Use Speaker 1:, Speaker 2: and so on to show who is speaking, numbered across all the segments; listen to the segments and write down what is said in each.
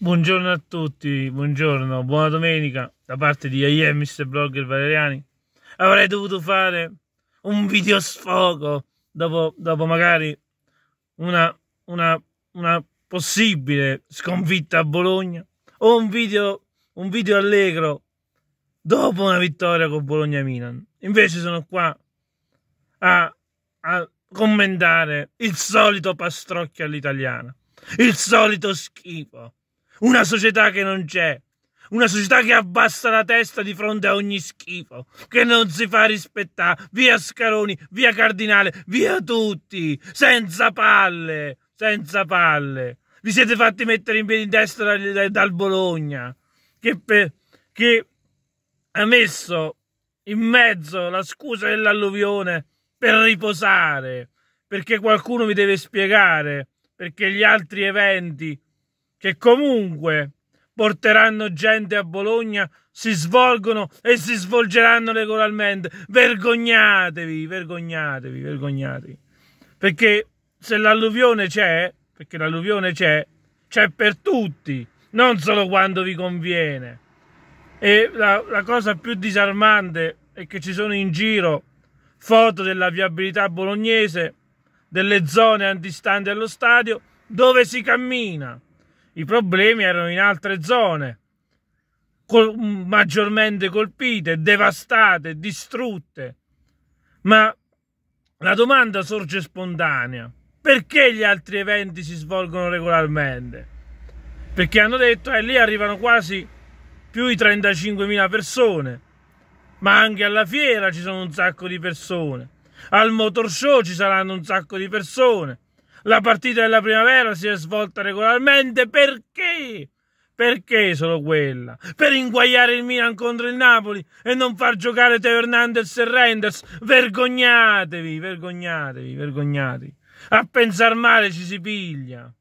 Speaker 1: Buongiorno a tutti, buongiorno, buona domenica da parte di IE Mr. Blogger Valeriani. Avrei dovuto fare un video sfogo dopo, dopo magari una, una, una, possibile sconfitta a Bologna o un video, un video allegro dopo una vittoria con Bologna-Milan. Invece sono qua a, a commentare il solito pastrocchio all'italiana, il solito schifo una società che non c'è. Una società che abbassa la testa di fronte a ogni schifo, che non si fa rispettare, via Scaroni, via Cardinale, via tutti, senza palle, senza palle. Vi siete fatti mettere in piedi in testa dal, dal, Bologna, che, per, che ha messo in mezzo la scusa dell'alluvione per riposare, perché qualcuno vi deve spiegare perché gli altri eventi che comunque porteranno gente a Bologna si svolgono e si svolgeranno regolarmente. Vergognatevi, vergognatevi, vergognatevi. Perché se l'alluvione c'è, perché l'alluvione c'è, c'è per tutti, non solo quando vi conviene. E la, la cosa più disarmante è che ci sono in giro foto della viabilità bolognese, delle zone antistanti allo stadio, dove si cammina i problemi erano in altre zone col- maggiormente colpite, devastate, distrutte. Ma la domanda sorge spontanea. Perché gli altri eventi si svolgono regolarmente? Perché hanno detto che eh, lì arrivano quasi più di 35.000 persone, ma anche alla fiera ci sono un sacco di persone, al motor show ci saranno un sacco di persone, la partita della primavera si è svolta regolarmente perché? Perché solo quella? Per inguagliare il Milan contro il Napoli e non far giocare Teo Hernandez e Renders? Vergognatevi, vergognatevi, vergognatevi. A pensar male ci si piglia.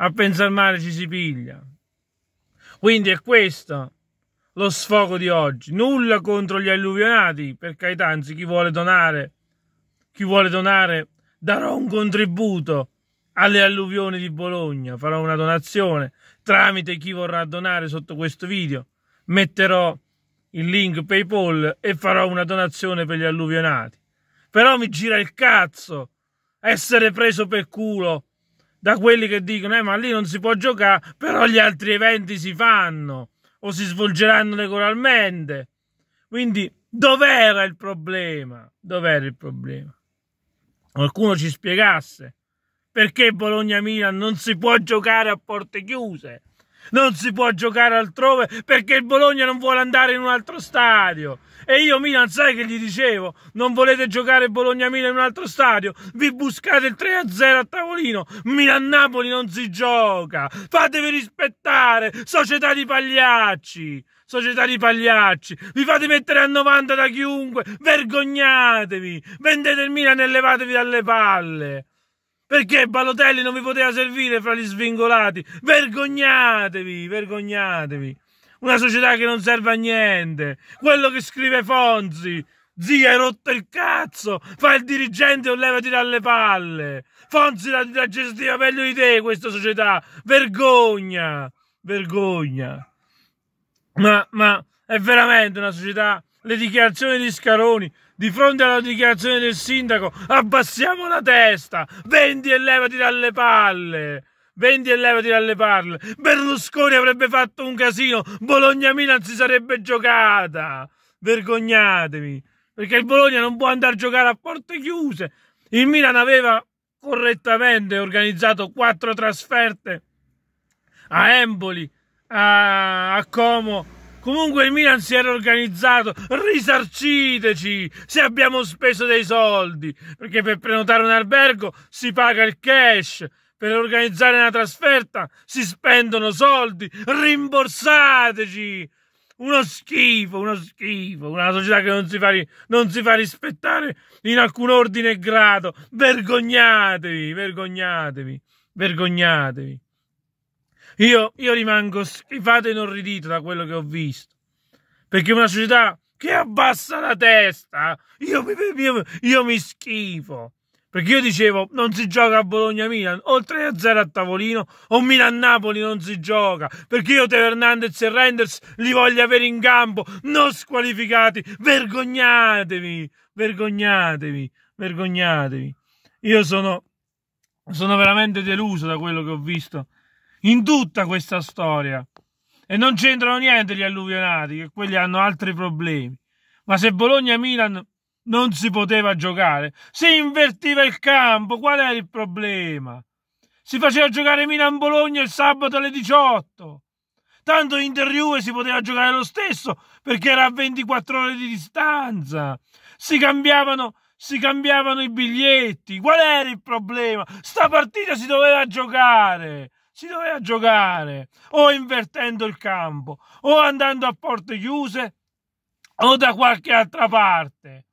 Speaker 1: A pensar male ci si piglia. Quindi è questo lo sfogo di oggi. Nulla contro gli alluvionati, per carità, anzi chi vuole donare, chi vuole donare darò un contributo alle alluvioni di Bologna, farò una donazione tramite chi vorrà donare sotto questo video, metterò il link PayPal e farò una donazione per gli alluvionati. Però mi gira il cazzo essere preso per culo da quelli che dicono eh ma lì non si può giocare, però gli altri eventi si fanno o si svolgeranno regolarmente. Quindi dov'era il problema? Dov'era il problema? qualcuno ci spiegasse perché Bologna-Milan non si può giocare a porte chiuse, non si può giocare altrove perché il Bologna non vuole andare in un altro stadio. E io Milan, sai che gli dicevo, non volete giocare Bologna-Milan in un altro stadio, vi buscate il 3-0 a tavolino, Milan-Napoli non si gioca, fatevi rispettare, società di pagliacci. Società di pagliacci, vi fate mettere a 90 da chiunque, vergognatevi, vendete il Milan e levatevi dalle palle. Perché Balotelli non vi poteva servire fra gli svingolati? Vergognatevi, vergognatevi. Una società che non serve a niente. Quello che scrive Fonzi. Zia, hai rotto il cazzo! fa il dirigente o levati dalle palle! Fonzi la, la gestiva meglio di te questa società! Vergogna! Vergogna! Ma, ma è veramente una società. Le dichiarazioni di Scaroni di fronte alla dichiarazione del sindaco, abbassiamo la testa, vendi e levati dalle palle. Vendi e levati dalle palle. Berlusconi avrebbe fatto un casino, Bologna-Milan si sarebbe giocata. Vergognatevi, perché il Bologna non può andare a giocare a porte chiuse. Il Milan aveva correttamente organizzato quattro trasferte a Empoli, a, ah, a Como. Comunque il Milan si era organizzato, risarciteci se abbiamo speso dei soldi, perché per prenotare un albergo si paga il cash, per organizzare una trasferta si spendono soldi, rimborsateci! Uno schifo, uno schifo, una società che non si fa, non si fa rispettare in alcun ordine e grado, vergognatevi, vergognatevi, vergognatevi. Io, io rimango schifato e inorridito da quello che ho visto. Perché una società che abbassa la testa, io, io, io mi schifo. Perché io dicevo, non si gioca a Bologna-Milan, oltre a 0 a tavolino, o Milan-Napoli non si gioca, perché io Teo Hernandez e Renders li voglio avere in campo, non squalificati, vergognatevi, vergognatevi, vergognatevi. Io sono, sono veramente deluso da quello che ho visto in tutta questa storia. E non c'entrano niente gli alluvionati, che quelli hanno altri problemi. Ma se Bologna-Milan non si poteva giocare, si invertiva il campo, qual era il problema? Si faceva giocare Milan-Bologna il sabato alle 18. Tanto Inter-Juve si poteva giocare lo stesso, perché era a 24 ore di distanza. Si cambiavano si cambiavano i biglietti. Qual era il problema? Sta partita si doveva giocare si doveva giocare o invertendo il campo o andando a porte chiuse o da qualche altra parte.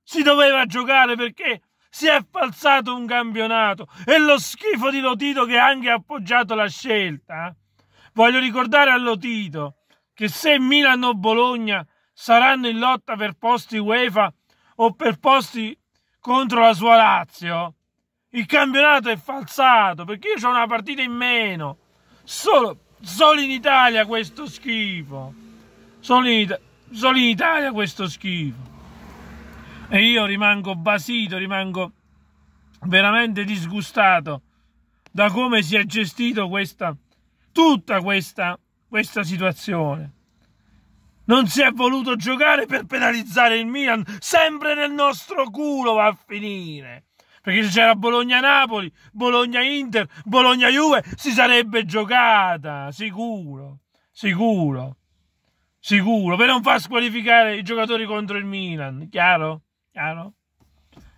Speaker 1: Si doveva giocare perché si è falsato un campionato e lo schifo di Lotito che ha anche appoggiato la scelta. Eh. Voglio ricordare a Lotito che se Milano o Bologna saranno in lotta per posti UEFA o per posti contro la sua Lazio, il campionato è falsato perché io ho una partita in meno. Solo, solo in Italia questo schifo. Solo in, solo in Italia questo schifo. E io rimango basito, rimango veramente disgustato da come si è gestito questa, tutta questa, questa situazione. Non si è voluto giocare per penalizzare il Milan, sempre nel nostro culo va a finire perché se c'era Bologna-Napoli, Bologna-Inter, Bologna-Juve si sarebbe giocata, sicuro, sicuro, sicuro, per non far squalificare i giocatori contro il Milan, chiaro? Chiaro?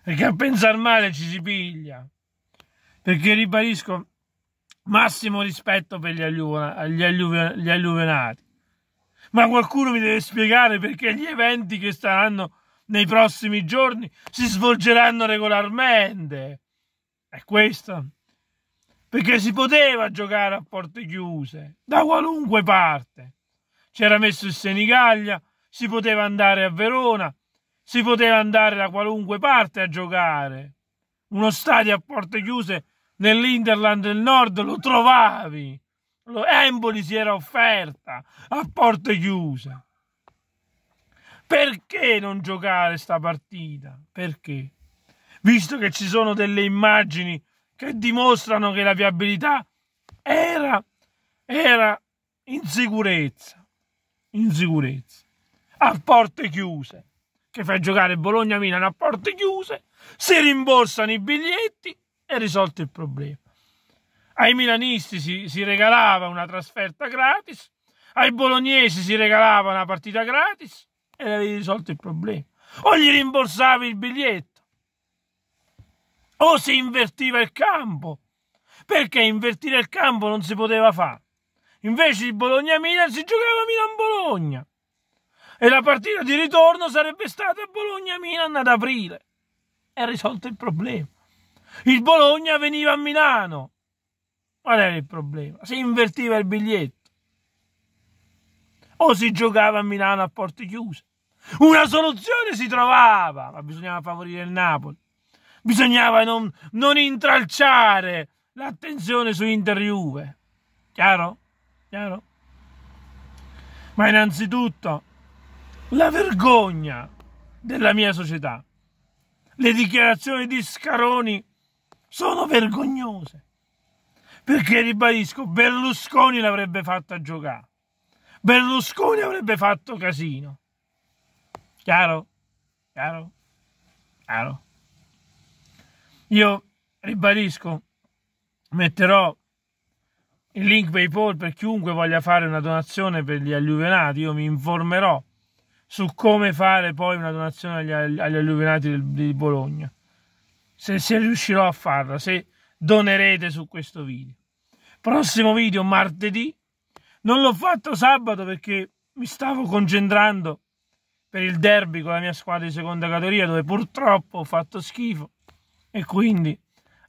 Speaker 1: Perché a pensare male ci si piglia, perché ribadisco massimo rispetto per gli, alluven- gli, alluven- gli alluvenati, ma qualcuno mi deve spiegare perché gli eventi che staranno nei prossimi giorni si svolgeranno regolarmente. È questo. Perché si poteva giocare a porte chiuse, da qualunque parte. C'era messo il Senigallia, si poteva andare a Verona, si poteva andare da qualunque parte a giocare. Uno stadio a porte chiuse nell'Interland del Nord lo trovavi. Lo Emboli si era offerta a porte chiuse. Perché non giocare sta partita? Perché? Visto che ci sono delle immagini che dimostrano che la viabilità era, era in sicurezza, in sicurezza, a porte chiuse, che fa giocare bologna milan a porte chiuse, si rimborsano i biglietti e risolto il problema. Ai milanisti si, si regalava una trasferta gratis, ai bolognesi si regalava una partita gratis, e avevi risolto il problema. O gli rimborsavi il biglietto, o si invertiva il campo, perché invertire il campo non si poteva fare. Invece il Bologna-Milan si giocava Milan-Bologna e la partita di ritorno sarebbe stata Bologna-Milan ad aprile. E risolto il problema. Il Bologna veniva a Milano. Qual era il problema? Si invertiva il biglietto o si giocava a Milano a porte chiuse. Una soluzione si trovava, ma bisognava favorire il Napoli. Bisognava non, non intralciare l'attenzione su Inter-Juve. Chiaro? Chiaro? Ma innanzitutto la vergogna della mia società. Le dichiarazioni di Scaroni sono vergognose. Perché ribadisco, Berlusconi l'avrebbe fatta giocare. Berlusconi avrebbe fatto casino. Chiaro? Chiaro? Chiaro? Io ribadisco, metterò il link PayPal per chiunque voglia fare una donazione per gli alluvionati. Io mi informerò su come fare poi una donazione agli, agli alluvionati di Bologna. Se, se riuscirò a farla, se donerete su questo video. Prossimo video martedì non l'ho fatto sabato perché mi stavo concentrando per il derby con la mia squadra di seconda categoria dove purtroppo ho fatto schifo e quindi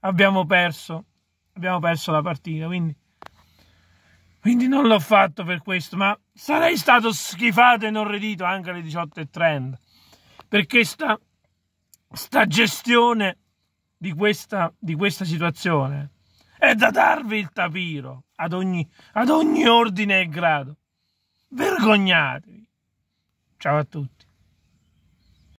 Speaker 1: abbiamo perso, abbiamo perso la partita. Quindi, quindi non l'ho fatto per questo, ma sarei stato schifato e non redito anche alle 18.30 perché sta, sta gestione di questa, di questa situazione è da darvi il tapiro ad ogni, ad ogni ordine e grado. Vergognatevi. Ciao a tutti.